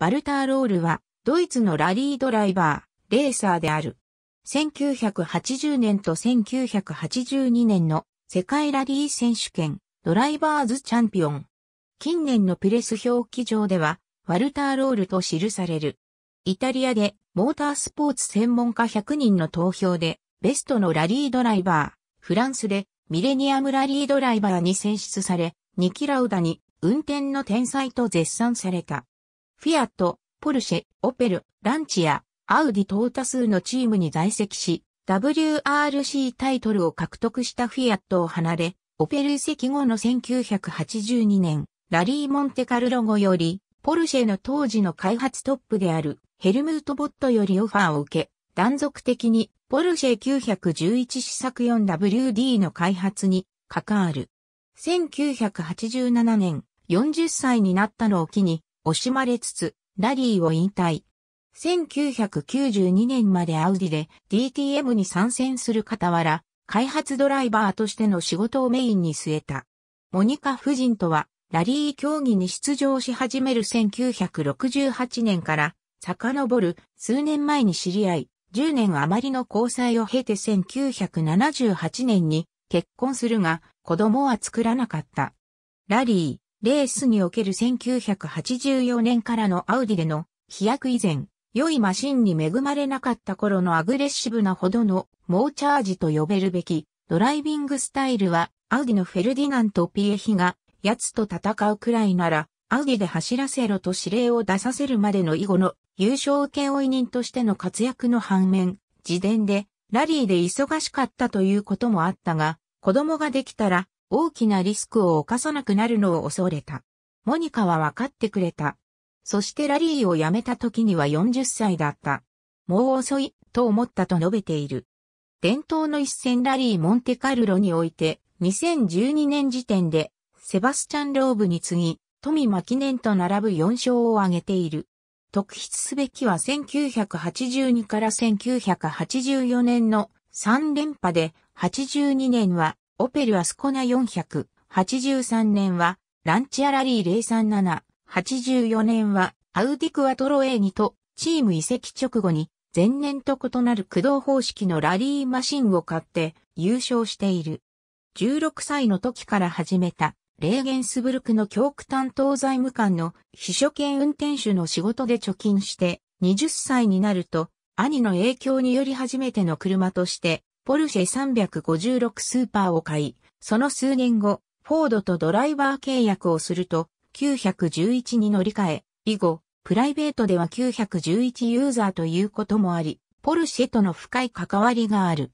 バルター・ロールは、ドイツのラリードライバー、レーサーである。1980年と1982年の世界ラリー選手権、ドライバーズチャンピオン。近年のプレス表記上では、ワルター・ロールと記される。イタリアで、モータースポーツ専門家100人の投票で、ベストのラリードライバー、フランスで、ミレニアムラリードライバーに選出され、ニキラウダに、運転の天才と絶賛された。フィアット、ポルシェ、オペル、ランチア、アウディ等多数のチームに在籍し、WRC タイトルを獲得したフィアットを離れ、オペル移籍後の1982年、ラリー・モンテカルロ後より、ポルシェの当時の開発トップであるヘルムート・ボットよりオファーを受け、断続的にポルシェ911試作 4WD の開発に関わる。1987年、40歳になったのを機に、惜しまれつつ、ラリーを引退。1992年までアウディで DTM に参戦する傍ら、開発ドライバーとしての仕事をメインに据えた。モニカ夫人とは、ラリー競技に出場し始める1968年から、遡る数年前に知り合い、10年余りの交際を経て1978年に結婚するが、子供は作らなかった。ラリー、レースにおける1984年からのアウディでの飛躍以前、良いマシンに恵まれなかった頃のアグレッシブなほどの猛チャージと呼べるべきドライビングスタイルはアウディのフェルディナント・ピエヒが奴と戦うくらいならアウディで走らせろと指令を出させるまでの以後の優勝権委人としての活躍の反面、自伝でラリーで忙しかったということもあったが、子供ができたら大きなリスクを犯さなくなるのを恐れた。モニカは分かってくれた。そしてラリーを辞めた時には40歳だった。もう遅い、と思ったと述べている。伝統の一戦ラリーモンテカルロにおいて、2012年時点で、セバスチャン・ローブに次ぎ、富マ記念と並ぶ4勝を挙げている。特筆すべきは1982から1984年の3連覇で、82年はオペルアスコナ400、83年は、ランチアラリー037、84年は、アウディクアトロエーニと、チーム移籍直後に、前年と異なる駆動方式のラリーマシンを買って優勝している。16歳の時から始めた、レーゲンスブルクの教区担当財務官の秘書兼運転手の仕事で貯金して、20歳になると、兄の影響により初めての車として、ポルシェ356スーパーを買い、その数年後、フォードとドライバー契約をすると、911に乗り換え、以後、プライベートでは911ユーザーということもあり、ポルシェとの深い関わりがある。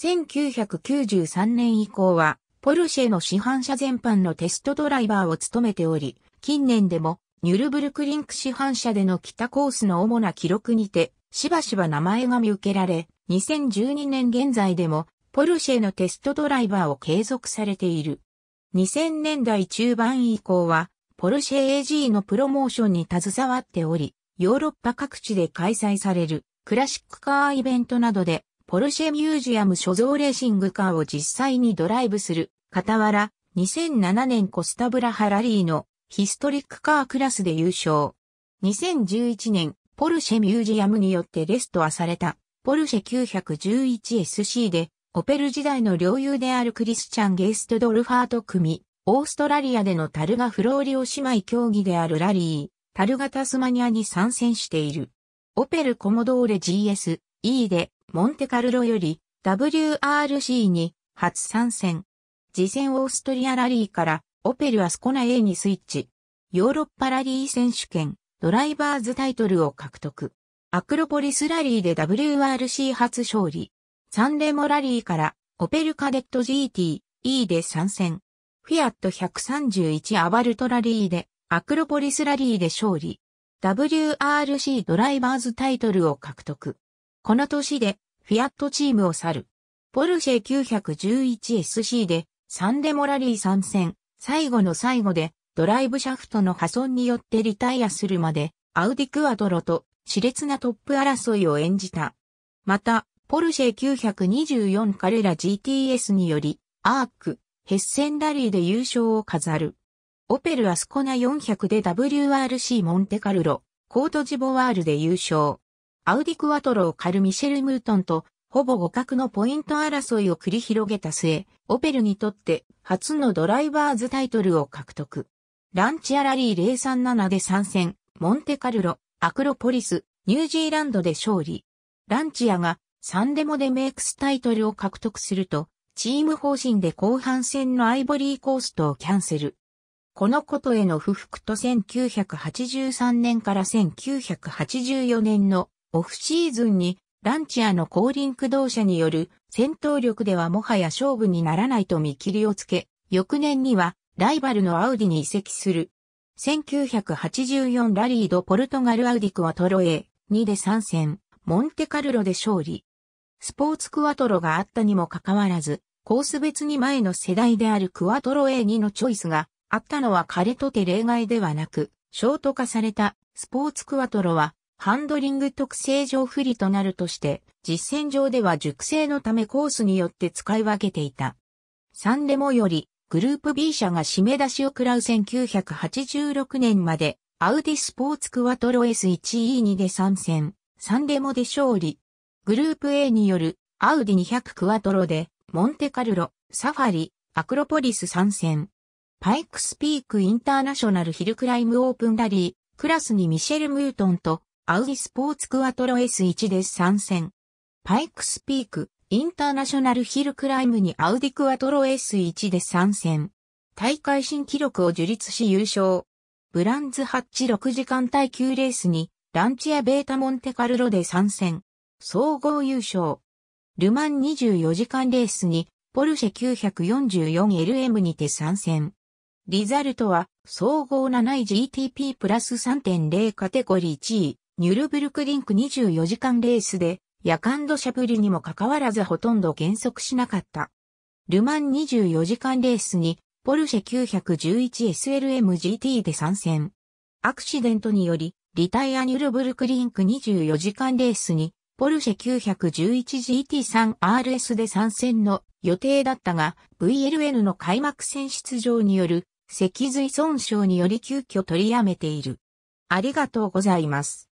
1993年以降は、ポルシェの市販車全般のテストドライバーを務めており、近年でも、ニュルブルクリンク市販車での北コースの主な記録にて、しばしば名前が見受けられ、2012年現在でもポルシェのテストドライバーを継続されている。2000年代中盤以降は、ポルシェ AG のプロモーションに携わっており、ヨーロッパ各地で開催されるクラシックカーイベントなどで、ポルシェミュージアム所蔵レーシングカーを実際にドライブする、傍ら、2007年コスタブラハラリーのヒストリックカークラスで優勝。2011年、ポルシェミュージアムによってレストアされた、ポルシェ 911SC で、オペル時代の領友であるクリスチャン・ゲイストドルファーと組、オーストラリアでのタルガ・フローリオ姉妹競技であるラリー、タルガ・タスマニアに参戦している。オペル・コモドーレ GS、E で、モンテカルロより、WRC に、初参戦。次戦オーストリアラリーから、オペルアスコナ A にスイッチ。ヨーロッパラリー選手権、ドライバーズタイトルを獲得。アクロポリスラリーで WRC 初勝利。サンレモラリーからオペルカデット GT、E で参戦。フィアット131アバルトラリーでアクロポリスラリーで勝利。WRC ドライバーズタイトルを獲得。この年でフィアットチームを去る。ポルシェ 911SC でサンデモラリー参戦、最後の最後でドライブシャフトの破損によってリタイアするまで、アウディクアドロと熾烈なトップ争いを演じた。また、ポルシェ924カレラ GTS により、アーク、ヘッセンラリーで優勝を飾る。オペルアスコナ400で WRC モンテカルロ、コートジボワールで優勝。アウディクワトロをカルミシェル・ムートンと、ほぼ互角のポイント争いを繰り広げた末、オペルにとって初のドライバーズタイトルを獲得。ランチアラリー037で参戦、モンテカルロ、アクロポリス、ニュージーランドで勝利。ランチアがサンデモでメイクスタイトルを獲得すると、チーム方針で後半戦のアイボリーコーストをキャンセル。このことへの不服と1983年から1984年のオフシーズンにランチアの後輪駆動車による戦闘力ではもはや勝負にならないと見切りをつけ、翌年にはライバルのアウディに移籍する。1984ラリードポルトガルアウディクワトロ A2 で参戦、モンテカルロで勝利。スポーツクワトロがあったにもかかわらず、コース別に前の世代であるクワトロ A2 のチョイスがあったのは彼とて例外ではなく、ショート化されたスポーツクワトロはハンドリング特性上不利となるとして、実戦上では熟成のためコースによって使い分けていた。サンレモよりグループ B 社が締め出しを食らう1986年まで、アウディスポーツクワトロ S1E2 で参戦、3デモで勝利。グループ A による、アウディ200クワトロで、モンテカルロ、サファリ、アクロポリス参戦。パイクスピークインターナショナルヒルクライムオープンラリー、クラスにミシェル・ムートンと、アウディスポーツクワトロ S1 で参戦。パイクスピーク、インターナショナルヒルクライムにアウディクアトロ S1 で参戦。大会新記録を樹立し優勝。ブランズハッチ6時間耐久レースにランチアベータモンテカルロで参戦。総合優勝。ルマン24時間レースにポルシェ 944LM にて参戦。リザルトは総合7位 GTP プラス3.0カテゴリー1位、ニュルブルクリンク24時間レースで夜間土砂降りにもかかわらずほとんど減速しなかった。ルマン24時間レースに、ポルシェ 911SLMGT で参戦。アクシデントにより、リタイアニュルブルクリンク24時間レースに、ポルシェ 911GT3RS で参戦の予定だったが、VLN の開幕戦出場による脊髄損傷により急遽取りやめている。ありがとうございます。